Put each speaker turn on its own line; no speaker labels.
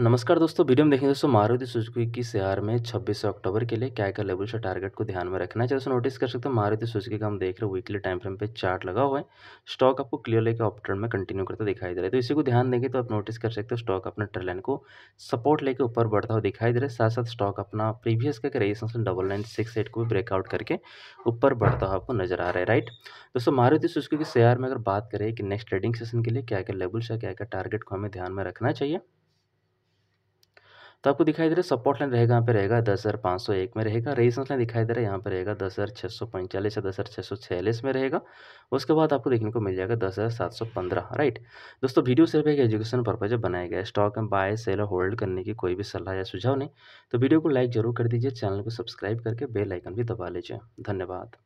नमस्कार दोस्तों वीडियो में देखेंगे दोस्तों मारुति सुजुकी की सीआर में 26 अक्टूबर के लिए क्या क्या लेवल से टारगेट को ध्यान में रखना है दोस्तों नोटिस कर सकते हो मारुति सुजुकी का हम देख रहे हैं वीकली टाइम फ्रेम पे चार्ट लगा हुआ है स्टॉक आपको क्लियर लेकर ऑप में कंटिन्यू करता दिखाई दे रहा है तो इसी को ध्यान देंगे तो आप नोटिस कर सकते हो स्टॉक अपने ट्रेलाइन को सपोर्ट लेकर ऊपर बढ़ता हुआ दिखाई दे रहा है साथ साथ स्टॉक अपना प्रीवियस का resistance double nine six eight को भी ब्रेकआउट करके ऊपर बढ़ता हुआ आपको नजर आ रहा है राइट दोस्तों मारुति सुजुकी की सीआर में अगर बात करें कि नेक्स्ट ट्रेडिंग सेशन के लिए क्या क्या लेवल से क्या क्या टारगेट को हमें ध्यान में रखना चाहिए तो आपको दिखाई दे रहा है सपोर्ट लाइन रहेगा यहाँ पे रहेगा दस हज़ार पाँच सौ एक में रहेगा रेजिस्टेंस लाइन दिखाई दे रहा है यहाँ पे रहेगा दस हज़ार छः सौ पैंतालीस या दस हज़ार छः सौ छियालीस में रहेगा उसके बाद आपको देखने को मिल जाएगा दस हज़ार सात सौ पंद्रह राइट दोस्तों वीडियो सिर्फ एक एजुकेशन पर्पज बनाया गया स्टॉक में बाय सेल और होल्ड करने की कोई भी सलाह या सुझाव नहीं तो वीडियो को लाइक जरूर कर दीजिए चैनल को सब्सक्राइब करके बेल आइकन भी दबा लीजिए धन्यवाद